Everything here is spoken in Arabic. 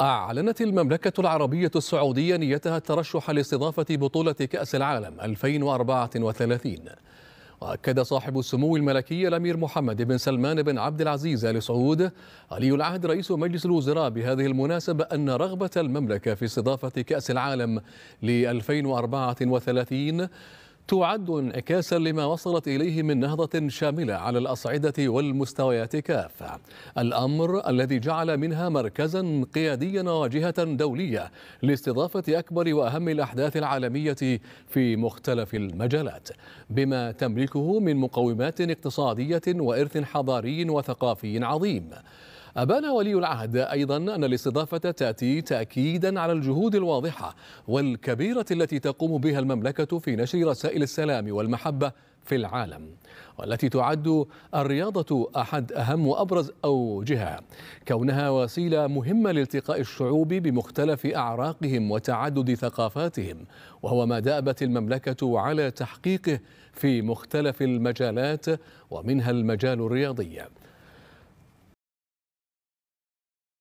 أعلنت المملكة العربية السعودية نيتها الترشح لاستضافة بطولة كأس العالم 2034 وأكد صاحب السمو الملكي الأمير محمد بن سلمان بن عبد العزيز آل سعود ولي العهد رئيس مجلس الوزراء بهذه المناسبة أن رغبة المملكة في استضافة كأس العالم ل 2034 تعد انعكاسا لما وصلت إليه من نهضة شاملة على الأصعدة والمستويات كافة الأمر الذي جعل منها مركزا قياديا وواجهة دولية لاستضافة أكبر وأهم الأحداث العالمية في مختلف المجالات بما تملكه من مقومات اقتصادية وإرث حضاري وثقافي عظيم أبان ولي العهد أيضا أن الاستضافة تأتي تأكيدا على الجهود الواضحة والكبيرة التي تقوم بها المملكة في نشر رسائل السلام والمحبة في العالم والتي تعد الرياضة أحد أهم وأبرز أوجهها كونها وسيلة مهمة لالتقاء الشعوب بمختلف أعراقهم وتعدد ثقافاتهم وهو ما دأبت المملكة على تحقيقه في مختلف المجالات ومنها المجال الرياضي